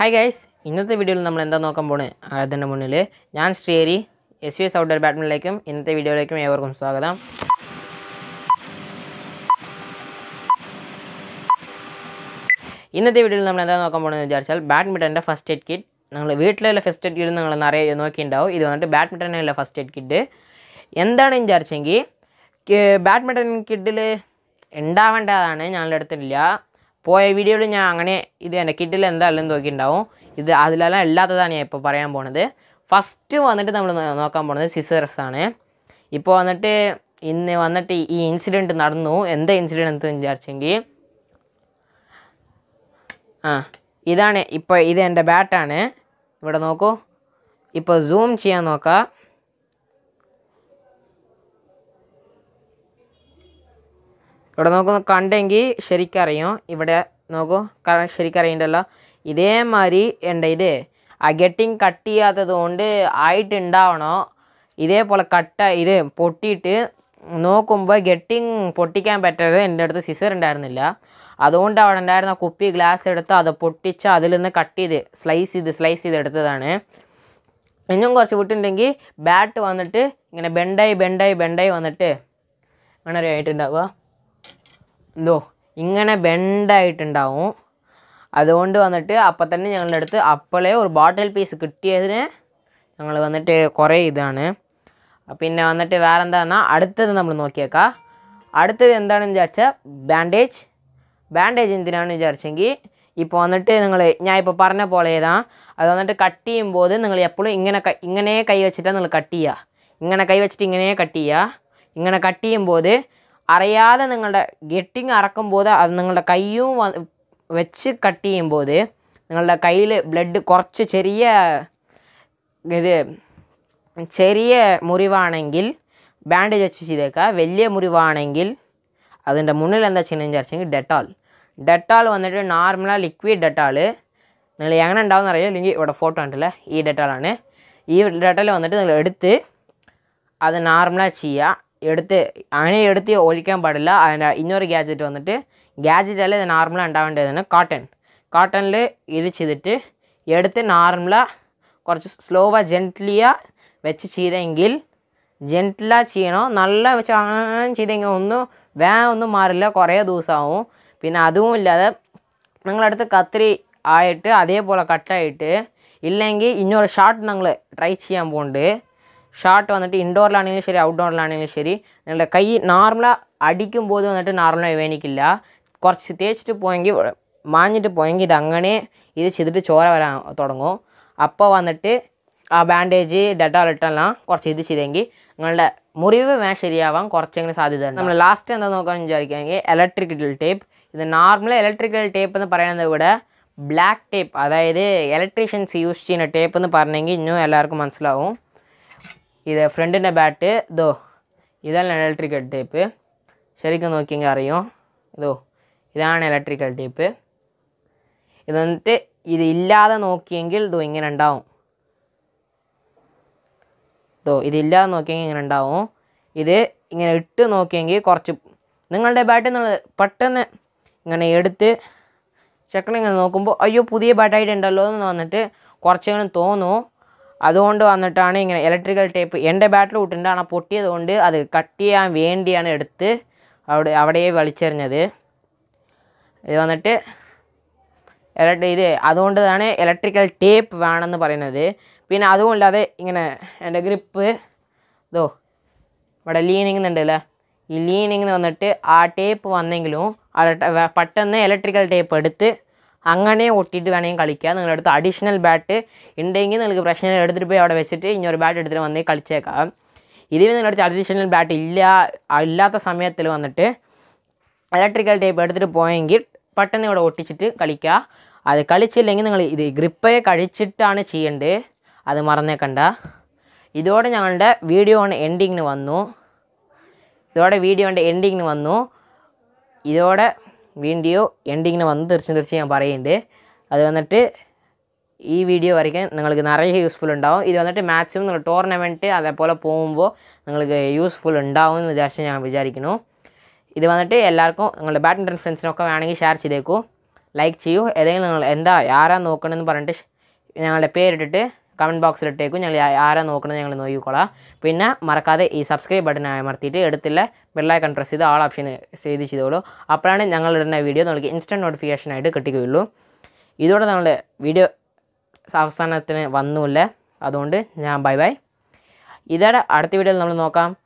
hi guys ഇന്നത്തെ വീഡിയോയിൽ നമ്മൾ എന്താ നോക്കാൻ പോണ് ആഴത്തിൻ്റെ മുന്നിൽ ഞാൻ സ്റ്റേരി എസ് വി എസ് ഔട്ട്ഡോർ ബാഡ്മിൻ്റിലേക്കും ഇന്നത്തെ വീഡിയോയിലേക്കും ഏവർക്കും സ്വാഗതം ഇന്നത്തെ വീഡിയോയിൽ നമ്മൾ എന്താ നോക്കാൻ പോകണമെന്ന് വിചാരിച്ചാൽ ബാഡ്മിൻ്റൻ്റെ ഫസ്റ്റ് എയ്ഡ് കിറ്റ് നിങ്ങൾ വീട്ടിലുള്ള ഫസ്റ്റ് എയ്ഡ് കിറ്റ് നിങ്ങൾ നിറയെ നോക്കിയിട്ടുണ്ടാവും ഇത് വന്നിട്ട് ബാഡ്മിൻ്റനുള്ള ഫസ്റ്റ് എയ്ഡ് കിറ്റ് എന്താണെന്ന് വിചാരിച്ചെങ്കിൽ ബാഡ്മിൻ്റൺ കിറ്റിൽ ഉണ്ടാവേണ്ടതാണ് ഞങ്ങളുടെ അടുത്തില്ല പോയ വീഡിയോയിൽ ഞാൻ അങ്ങനെ ഇത് കിറ്റിൽ എന്തായാലും നോക്കിയിട്ടുണ്ടാവും ഇത് അതിലെല്ലാം ഇല്ലാത്തതാണ് ഞാൻ ഇപ്പോൾ പറയാൻ പോണത് ഫസ്റ്റ് വന്നിട്ട് നമ്മൾ നോക്കാൻ പോണത് സിസേർസ് ആണ് ഇപ്പോൾ വന്നിട്ട് ഇന്ന് വന്നിട്ട് ഈ ഇൻസിഡൻറ്റ് നടന്നു എന്താ ഇൻസിഡൻറ്റ് എന്ന് വിചാരിച്ചെങ്കിൽ ആ ഇതാണ് ഇപ്പോൾ ഇത് എൻ്റെ ബാറ്റാണ് ഇവിടെ നോക്കൂ ഇപ്പോൾ സൂം ചെയ്യാൻ നോക്കാം ഇവിടെ നോക്കൂ കണ്ടെങ്കിൽ ശരിക്കറിയും ഇവിടെ നോക്കൂ ശരിക്കറിയണ്ടല്ലോ ഇതേമാതിരി ഉണ്ടേ അകട്ടിങ് കട്ട് ചെയ്യാത്തത് കൊണ്ട് ആയിട്ടുണ്ടാവണോ ഇതേപോലെ കട്ട ഇത് പൊട്ടിയിട്ട് നോക്കുമ്പോൾ ഗട്ടിങ് പൊട്ടിക്കാൻ പറ്റരുത് എൻ്റെ അടുത്ത് സിസർ ഉണ്ടായിരുന്നില്ല അതുകൊണ്ട് അവിടെ ഉണ്ടായിരുന്ന കുപ്പി ഗ്ലാസ് എടുത്ത് അത് പൊട്ടിച്ച് അതിൽ നിന്ന് കട്ട് ചെയ്ത് സ്ലൈസ് ചെയ്ത് സ്ലൈസ് ചെയ്ത് എടുത്തതാണ് ഇനിയും കുറച്ച് വിട്ടുണ്ടെങ്കിൽ ബാറ്റ് വന്നിട്ട് ഇങ്ങനെ ബെൻഡായി ബെൻഡായി ബെൻഡായി വന്നിട്ട് അങ്ങനെ ആയിട്ടുണ്ടാവുക എന്തോ ഇങ്ങനെ ബെൻഡായിട്ടുണ്ടാവും അതുകൊണ്ട് വന്നിട്ട് അപ്പം തന്നെ ഞങ്ങളുടെ അടുത്ത് അപ്പോളേ ഒരു ബോട്ടിൽ പീസ് കിട്ടിയതിന് ഞങ്ങൾ വന്നിട്ട് കുറേ ഇതാണ് പിന്നെ വന്നിട്ട് വേറെ എന്താണെന്നാൽ അടുത്തത് നമ്മൾ നോക്കിയേക്കാം അടുത്തത് എന്താണെന്ന് വിചാരിച്ചാൽ ബാൻഡേജ് ബാൻഡേജ് എന്തിനാണെന്ന് വിചാരിച്ചെങ്കിൽ ഇപ്പോൾ വന്നിട്ട് നിങ്ങൾ ഞാൻ ഇപ്പോൾ പറഞ്ഞ പോലെ ഏതാ അത് വന്നിട്ട് കട്ട് ചെയ്യുമ്പോൾ നിങ്ങൾ എപ്പോഴും ഇങ്ങനെ ഇങ്ങനെ കൈ വെച്ചിട്ടാണ് നിങ്ങൾ കട്ട് ചെയ്യുക ഇങ്ങനെ കൈ വെച്ചിട്ട് ഇങ്ങനെ കട്ട് ചെയ്യുക ഇങ്ങനെ കട്ട് ചെയ്യുമ്പോൾ അറിയാതെ നിങ്ങളുടെ ഗെട്ടിങ് അറക്കുമ്പോൾ അത് നിങ്ങളുടെ കൈയും വെച്ച് കട്ട് ചെയ്യുമ്പോൾ നിങ്ങളുടെ കയ്യിൽ ബ്ലഡ് കുറച്ച് ചെറിയ ഇത് ചെറിയ മുറിവാണെങ്കിൽ ബാൻഡേജ് വെച്ച് ചെയ്തേക്കുക വലിയ മുറിവാണെങ്കിൽ അതിൻ്റെ മുന്നിൽ എന്താ ചെയ്യണമെന്ന് വിചാരിച്ചെങ്കിൽ ഡെറ്റോൾ ഡെറ്റോൾ വന്നിട്ട് നോർമലാണ് ലിക്വിഡ് ഡെറ്റോൾ നിങ്ങൾ എങ്ങനെ ഉണ്ടാവുമെന്ന് അറിയാം അല്ലെങ്കിൽ ഇവിടെ ഫോട്ടോ കണ്ടില്ല ഈ ഡെറ്റോളാണ് ഈ ഡെറ്റോൾ വന്നിട്ട് നിങ്ങൾ എടുത്ത് അത് നോർമലായി ചെയ്യുക എടുത്ത് അങ്ങനെ എടുത്ത് ഒഴിക്കാൻ പാടില്ല അതിൻ്റെ ഇന്നൊരു ഗ്യാജറ്റ് വന്നിട്ട് ഗ്യാജറ്റ് അല്ല ഇത് നോർമലാ ഉണ്ടാവേണ്ടതാണ് കോട്ടൺ കോട്ടണിൽ ഇത് ചെയ്തിട്ട് എടുത്ത് നോർമലാ കുറച്ച് സ്ലോവാ ജെൻറ്റ്ലിയാ വെച്ച് ചെയ്തെങ്കിൽ ജെൻറ്റ്ലാണ് ചെയ്യണോ നല്ല വെച്ച് ചെയ്തെങ്കിൽ ഒന്നും വേഗം ഒന്നും മാറില്ല കുറേ ദിവസമാവും പിന്നെ അതും ഇല്ലാതെ നിങ്ങളടുത്ത് കത്രി ആയിട്ട് അതേപോലെ കട്ടായിട്ട് ഇല്ലെങ്കിൽ ഇന്നൊരു ഷാർട്ട് നിങ്ങൾ ട്രൈ ചെയ്യാൻ പോകുന്നുണ്ട് ഷോട്ട് വന്നിട്ട് ഇൻഡോറിലാണെങ്കിലും ശരി ഔട്ട്ഡോറിലാണെങ്കിലും ശരി നിങ്ങളുടെ കൈ നോർമലാ അടിക്കുമ്പോൾ വന്നിട്ട് നോർമലായി വേണിക്കില്ല കുറച്ച് തേച്ചിട്ട് പോയെങ്കിൽ മാഞ്ഞിട്ട് പോയെങ്കിൽ ഇത് അങ്ങനെ ഇത് ചെയ്തിട്ട് ചോര വരാൻ തുടങ്ങും അപ്പോൾ വന്നിട്ട് ആ ബാൻഡേജ് ഡെറ്റോൾ ഇട്ടെല്ലാം കുറച്ച് ഇത് ചെയ്തെങ്കിൽ നിങ്ങളുടെ മുറിവ് വേ ശരിയാവാൻ കുറച്ചെങ്കിലും ഉണ്ട് നമ്മൾ ലാസ്റ്റ് എന്താ നോക്കാമെന്ന് വിചാരിക്കുകയാണെങ്കിൽ ഇലക്ട്രിക്കൽ ടേപ്പ് ഇത് നോർമൽ ഇലക്ട്രിക്കൽ ടേപ്പ് എന്ന് പറയുന്നത് ഇവിടെ ബ്ലാക്ക് ടേപ്പ് അതായത് ഇലക്ട്രീഷ്യൻസ് യൂസ് ചെയ്യുന്ന ടേപ്പ് എന്ന് പറഞ്ഞെങ്കിൽ ഇന്നും എല്ലാവർക്കും മനസ്സിലാവും ഇത് ഫ്രണ്ടിൻ്റെ ബാറ്റ് ഇതോ ഇതാണ് ഇലക്ട്രിക്കൽ ടേപ്പ് ശരിക്കും നോക്കിയെങ്കിൽ അറിയും ഇതോ ഇതാണ് ഇലക്ട്രിക്കൽ ടേപ്പ് ഇത് വന്നിട്ട് ഇത് ഇല്ലാതെ നോക്കിയെങ്കിൽ ഇതോ ഇങ്ങനെ ഉണ്ടാവും ഇതോ ഇതില്ലാതെ നോക്കിയെങ്കിൽ ഇങ്ങനെ ഉണ്ടാവും ഇത് ഇങ്ങനെ ഇട്ട് നോക്കിയെങ്കിൽ കുറച്ച് നിങ്ങളുടെ ബാറ്റ് നിങ്ങൾ പെട്ടെന്ന് ഇങ്ങനെ എടുത്ത് ചെക്കണിങ്ങനെ നോക്കുമ്പോൾ അയ്യോ പുതിയ ബാറ്റായിട്ടുണ്ടല്ലോ എന്ന് വന്നിട്ട് കുറച്ചെങ്കിലും തോന്നും അതുകൊണ്ട് വന്നിട്ടാണ് ഇങ്ങനെ ഇലക്ട്രിക്കൽ ടേപ്പ് എൻ്റെ ബാറ്റിൽ വിട്ടുണ്ട് ആണ് പൊട്ടിയത് കൊണ്ട് അത് കട്ട് ചെയ്യാൻ വേണ്ടിയാണ് എടുത്ത് അവിടെ അവിടെ വലിച്ചെറിഞ്ഞത് ഇത് വന്നിട്ട് ഇത് അതുകൊണ്ടാണ് ഇലക്ട്രിക്കൽ ടേപ്പ് വേണമെന്ന് പറയുന്നത് പിന്നെ അതുമില്ലാതെ ഇങ്ങനെ എൻ്റെ ഗ്രിപ്പ് ഇതോ ഇവിടെ ലീനിങ് ഉണ്ടല്ലേ ഈ ലീനിങ് വന്നിട്ട് ആ ടേപ്പ് വന്നെങ്കിലും പെട്ടെന്ന് ഇലക്ട്രിക്കൽ ടേപ്പ് എടുത്ത് അങ്ങനെ ഒട്ടിയിട്ട് വേണമെങ്കിൽ കളിക്കുക നിങ്ങളുടെ അടുത്ത് അഡീഷണൽ ബാറ്റ് ഉണ്ടെങ്കിൽ നിങ്ങൾക്ക് പ്രശ്നം എടുത്തിട്ട് പോയി അവിടെ വെച്ചിട്ട് ഇനി ഒരു ബാറ്റ് എടുത്തിട്ട് വന്നേ കളിച്ചേക്കാം ഇതിൽ നിങ്ങളുടെ അടുത്ത് അഡീഷണൽ ബാറ്റ് ഇല്ല ഇല്ലാത്ത സമയത്തിൽ വന്നിട്ട് ഇലക്ട്രിക്കൽ ടേപ്പ് എടുത്തിട്ട് പോയെങ്കിൽ പെട്ടെന്ന് ഇവിടെ ഒട്ടിച്ചിട്ട് കളിക്കുക അത് കളിച്ചില്ലെങ്കിൽ നിങ്ങൾ ഇത് ഗ്രിപ്പേ കഴിച്ചിട്ടാണ് ചെയ്യേണ്ടത് അത് മറന്നേക്കണ്ട ഇതോടെ ഞങ്ങളുടെ വീഡിയോയുടെ എൻഡിങ്ങിന് വന്നു ഇതോടെ വീഡിയോൻ്റെ എൻഡിങ്ങിന് വന്നു ഇതോടെ വീഡിയോ എൻഡിങ്ങിന് വന്ന് തീർച്ചയും തീർച്ചയായും ഞാൻ പറയുന്നുണ്ട് അത് വന്നിട്ട് ഈ വീഡിയോ വരയ്ക്കാൻ നിങ്ങൾക്ക് നിറയെ യൂസ്ഫുൾ ഉണ്ടാവും ഇത് വന്നിട്ട് മാക്സിമം നിങ്ങൾ ടൂർണമെൻറ്റ് അതേപോലെ പോകുമ്പോൾ നിങ്ങൾക്ക് യൂസ്ഫുൾ ഉണ്ടാവും എന്ന് വിചാരിച്ച് ഞാൻ വിചാരിക്കുന്നു ഇത് വന്നിട്ട് എല്ലാവർക്കും നിങ്ങളുടെ ബാഡ്മിൻ്റൺ ഫ്രണ്ട്സിനൊക്കെ വേണമെങ്കിൽ ഷെയർ ചെയ്തേക്കൂ ലൈക്ക് ചെയ്യൂ ഏതെങ്കിലും നിങ്ങൾ എന്താ ആരാ നോക്കണമെന്ന് പറഞ്ഞിട്ട് ഞങ്ങളുടെ പേരിട്ടിട്ട് കമൻറ്റ് ഇട്ടേക്കും ഞങ്ങൾ ആരാ നോക്കണത് ഞങ്ങൾ നോക്കിക്കോളാം പിന്നെ മറക്കാതെ ഈ സബ്സ്ക്രൈബ് ബട്ടൺ അമർത്തിയിട്ട് എടുത്തില്ല ബെല്ലൈക്കൺ പ്രസ് ചെയ്ത് ആൾ ഓപ്ഷൻ ചെയ്ത് ചെയ്തോളൂ അപ്പോഴാണ് ഞങ്ങൾ ഇടുന്ന വീഡിയോ നിങ്ങൾക്ക് ഇൻസ്റ്റൻറ്റ് നോട്ടിഫിക്കേഷനായിട്ട് കിട്ടിക്കുകയുള്ളൂ ഇതോടെ ഞങ്ങളുടെ വീഡിയോ അവസാനത്തിന് വന്നുമില്ല അതുകൊണ്ട് ഞാൻ ബൈ ബൈ ഇതോടെ അടുത്ത വീഡിയോയിൽ നമ്മൾ നോക്കാം